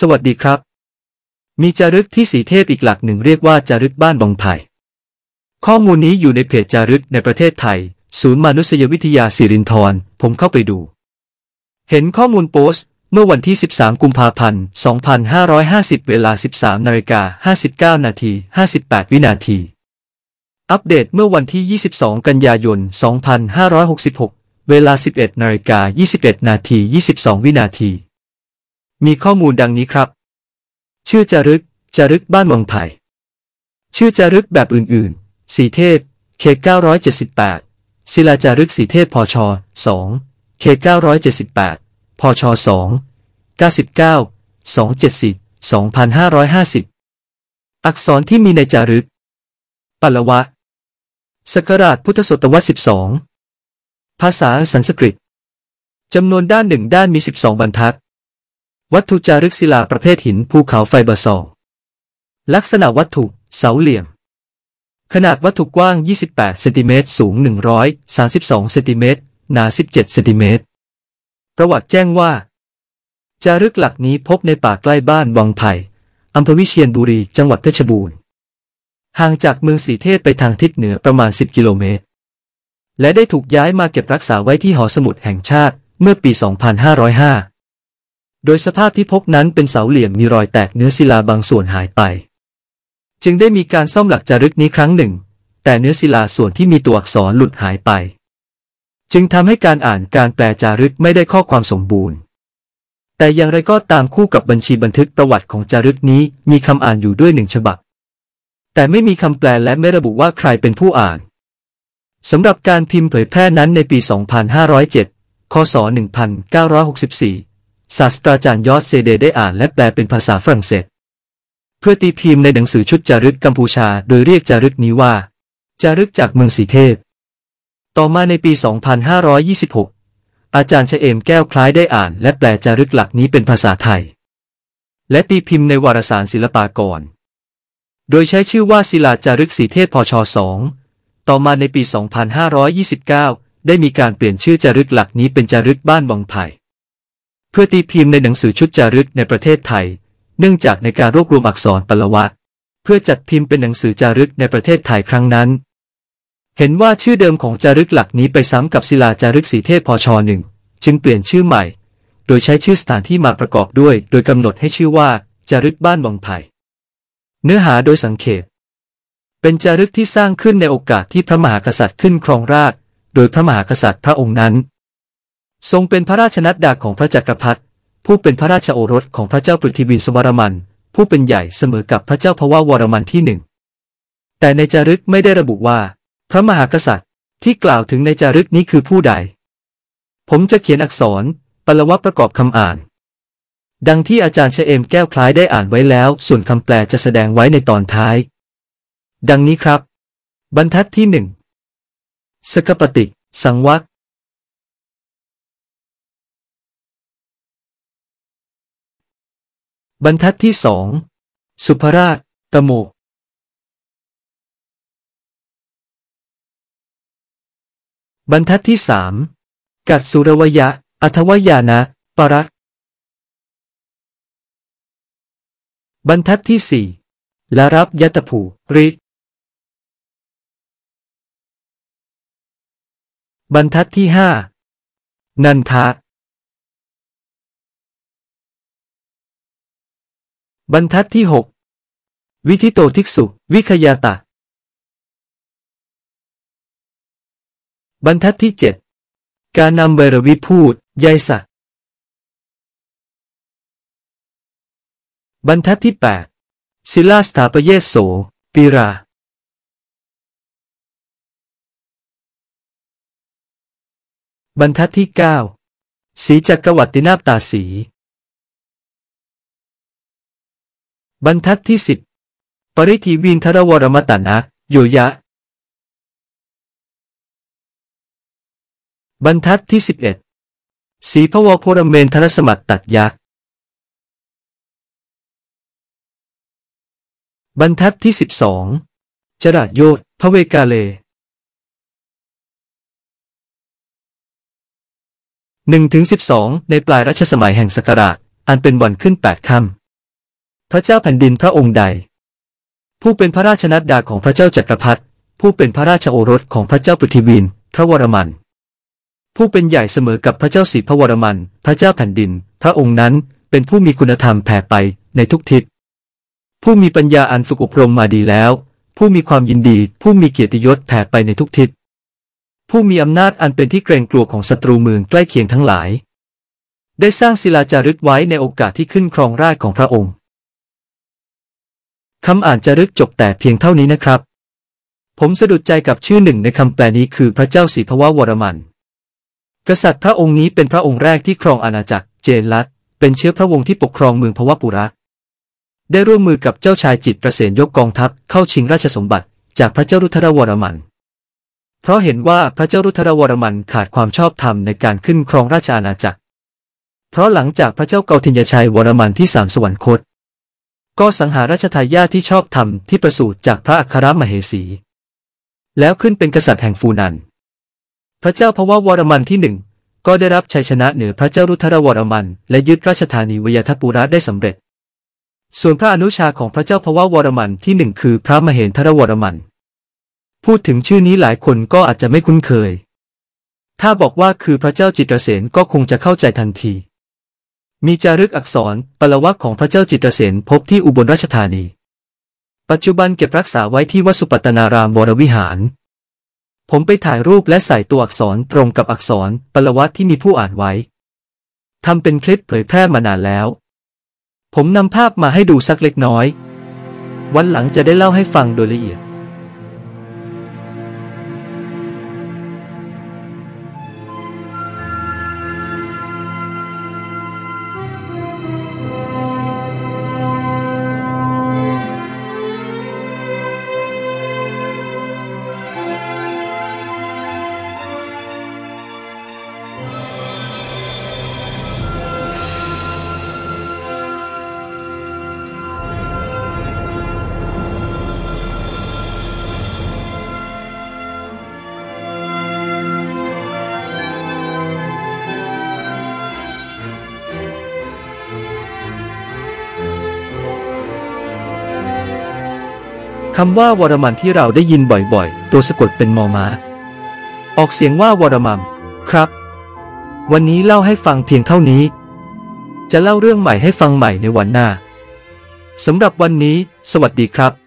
สวัสดีครับ มีจารึกที่สีเทพอีกหลักหนึ่งเรียกว่าจารึกบ้านบองไผ่ข้อมูลนี้อยู่ในเพจจารึกในประเทศไทย ศูนย์มนุษยวิทยาสิรินทร ผมเข้าไปดู เห็นข้อมูลโพสต์ เมื่อวันที่ 13 กุมภาพันธ์2550 เวลา 13นาฬิกา59นาที58 วินาที อัปเดตเมื่อวันที่ 22 กันยายน 2566 เวลา 11นาฬิกา21นาที22 วินาทีมีข้อมูลดังนี้ครับ ชื่อจารึก จารึกบ้านวังไผ่ชื่อจารึกแบบอื่นๆ สีเทพเขต978ศิลาจารึก สีเทพ พช 2เขต978 พช2 99 270 2550 อักษรที่มีในจารึก ปัลวะสกราชพุทธศตวรรษ12ภาษาสันสกฤตจำนวนด้านหนึ่งด้านมี 12 บรรทัดวัตถุจารึกศิลาประเภทหินภูเขาไฟบาซอลลักษณะวัตถุ เสาเหลี่ยม ขนาดวัตถุกว้าง 28เซนติเมตรสูง132เซนติเมตรหนา 17 เซนติเมตรประวัติแจ้งว่า จารึกหลักนี้พบในป่าใกล้บ้านวังไผ่อำเภอวิเชียรบุรีจังหวัดเพชรบูรณ์ห่างจากเมืองสีเทพไปทางทิศเหนือประมาณ 10 กิโลเมตรและได้ถูกย้ายมาเก็บรักษาไว้ที่หอสมุดแห่งชาติเมื่อปี 2505โดยสภาพที่พบนั้นเป็นเสาเหลี่ยมมีรอยแตกเนื้อศิลาบางส่วนหายไป จึงได้มีการซ่อมหลักจารึกนี้ครั้งหนึ่ง แต่เนื้อศิลาส่วนที่มีตัวอักษรหลุดหายไป จึงทำให้การอ่านการแปลจารึกไม่ได้ข้อความสมบูรณ์ แต่อย่างไรก็ตามคู่กับบัญชีบันทึกประวัติของจารึกนี้มีคำอ่านอยู่ด้วยหนึ่งฉบับ แต่ไม่มีคำแปลและไม่ระบุว่าใครเป็นผู้อ่านสำหรับการพิมพ์เผยแพร่นั้นในปี 2507คศ1964ศาสตราจารย์ยอดเซเดได้อ่านและแปลเป็นภาษาฝรั่งเศสเพื่อตีพิมพ์ในหนังสือชุด จารึกกัมพูชาโดยเรียกจารึกนี้ว่า จารึกจากเมืองสีเทพต่อมาในปี 2526 อาจารย์เฉเอมแก้วคล้ายได้อ่านและแปลจารึกหลักนี้เป็นภาษาไทย และตีพิมพ์ในวารสารศิลปากรโดยใช้ชื่อว่าศิลาจารึกสีเทพพช2ต่อมาในปี 2529 ได้มีการเปลี่ยนชื่อจารึกหลักนี้เป็นจารึกบ้านบองไผ่เพื่อตีพิมพ์ในหนังสือชุดจารึกในประเทศไทย เนื่องจากในการรวบรวมอักษรปลวะ เพื่อจัดพิมพ์เป็นหนังสือจารึกในประเทศไทยครั้งนั้น เห็นว่าชื่อเดิมของจารึกหลักนี้ไปซ้ำกับศิลาจารึกสีเทพพชหนึ่ง จึงเปลี่ยนชื่อใหม่ โดยใช้ชื่อสถานที่มาประกอบด้วย โดยกำหนดให้ชื่อว่าจารึกบ้านวังไผ่เนื้อหาโดยสังเขปเป็นจารึกที่สร้างขึ้นในโอกาสที่พระมหากษัตริย์ขึ้นครองราชโดยพระมหากษัตริย์พระองค์นั้นทรงเป็นพระราชนัดดาของพระจักรพรรดิผู้เป็นพระราชโอรสของพระเจ้าปุิทิวินสวรมัน ผู้เป็นใหญ่เสมอกับพระเจ้าพวาวรมันที่หนึ่งแต่ในจารึกไม่ได้ระบุว่า พระมหากษัตริย์ ที่กล่าวถึงในจารึกนี้คือผู้ใด ผมจะเขียนอักษรปลวัตประกอบคำอ่าน ดังที่อาจารย์เชเอมแก้วคล้ายได้อ่านไว้แล้ว ส่วนคำแปลจะแสดงไว้ในตอนท้าย ดังนี้ครับ บรรทัดที่หนึ่งสกปติ สังวักบรรทัดที่สอง สุภราช ตโมกบรรทัดที่สาม กัดสุรวยะอัทวยานะ ปรัก บรรทัดที่สี่ละรับยัตผูริบรรทัดที่ห้า นันทะบรรทัดที่ 6 วิธิโตทิกสุ วิคยาตะบรรทัดที่ 7 การนำเบรวิพูดยายสักบรรทัดที่ 8 ศิลาสถาปเยโสปีรา บรรทัดที่ 9 สีจักรวัตินาบตาสีบรรทัดที่สิบปริธีวินทรวรมตานะโยยะ บรรทัดที่สิบเอ็ดสีพวโพรเมนทรสมัตตัดยักษ์บรรทัดที่สิบสองจระโยธพระเวกาเลหนึ่งถึงสิบสองในปลายรัชสมัยแห่งสกราช อันเป็นวันขึ้นแปดค่ำพระเจ้าแผ่นดินพระองค์ใด ผู้เป็นพระราชนัดดาของพระเจ้าจักรพรรดิผู้เป็นพระราชโอรสของพระเจ้าปุถิวิน พระวรมัน ผู้เป็นใหญ่เสมอ กับพระเจ้าสีพระวรมันพระเจ้าแผ่นดิน พระองค์นั้นเป็นผู้มีคุณธรรมแผ่ไปในทุกทิศ ผู้มีปัญญาอันฝึกอบรมมาดีแล้ว ผู้มีความยินดีผู้มีเกียรติยศแผ่ไปในทุกทิศ ผู้มีอำนาจอันเป็นที่เกรงกลัวของศัตรูเมืองใกล้เคียงทั้งหลาย ได้สร้างศิลาจารึกไว้ในโอกาสที่ขึ้นครองราชของพระองค์คำอ่านจะรึกจบแต่เพียงเท่านี้นะครับ ผมสะดุดใจกับชื่อหนึ่งในคำแปลนี้คือพระเจ้าสีพวะวรมัน กษัตริย์พระองค์นี้เป็นพระองค์แรกที่ครองอาณาจักร เจนลัตเป็นเชื้อพระวงศ์ที่ปกครองเมืองพวปุระ ได้ร่วมมือกับเจ้าชายจิตประเสนยกกองทัพเข้าชิงราชสมบัติจากพระเจ้ารุทธรวรมัน เพราะเห็นว่าพระเจ้ารุทธรวรมันขาดความชอบธรรมในการขึ้นครองราชอาณาจักร เพราะหลังจากพระเจ้าเกาทิญยชัยวรมันที่สามสวรรคตก็สังหาราชทายาทที่ชอบธรรมที่ประสูติจากพระอัครมเหสี แล้วขึ้นเป็นกษัตริย์แห่งฟูนัน พระเจ้าพวะวรมันที่หนึ่ง ก็ได้รับชัยชนะเหนือพระเจ้ารุทธรวรมันและยึดราชธานีวยทปุระได้สำเร็จ ส่วนพระอนุชาของพระเจ้าพระวรมันที่หนึ่งคือพระมเหนทรวรมัน พูดถึงชื่อนี้หลายคนก็อาจจะไม่คุ้นเคย ถ้าบอกว่าคือพระเจ้าจิตรเสนก็คงจะเข้าใจทันทีมีจารึกอักษรปลวัะของพระเจ้าจิตรเสนพบที่อุบลราชธานี ปัจจุบันเก็บรักษาไว้ที่วัดสุปัตนารามวรวิหาร ผมไปถ่ายรูปและใส่ตัวอักษรตรงกับอักษรปลวัะที่มีผู้อ่านไว้ทำเป็นคลิปเผยแพร่มานานแล้ว ผมนำภาพมาให้ดูสักเล็กน้อย วันหลังจะได้เล่าให้ฟังโดยละเอียดคำว่าวรมันที่เราได้ยินบ่อยๆ ตัวสะกดเป็นมอมา ออกเสียงว่าวรมัมครับ วันนี้เล่าให้ฟังเพียงเท่านี้ จะเล่าเรื่องใหม่ให้ฟังใหม่ในวันหน้า สำหรับวันนี้ สวัสดีครับ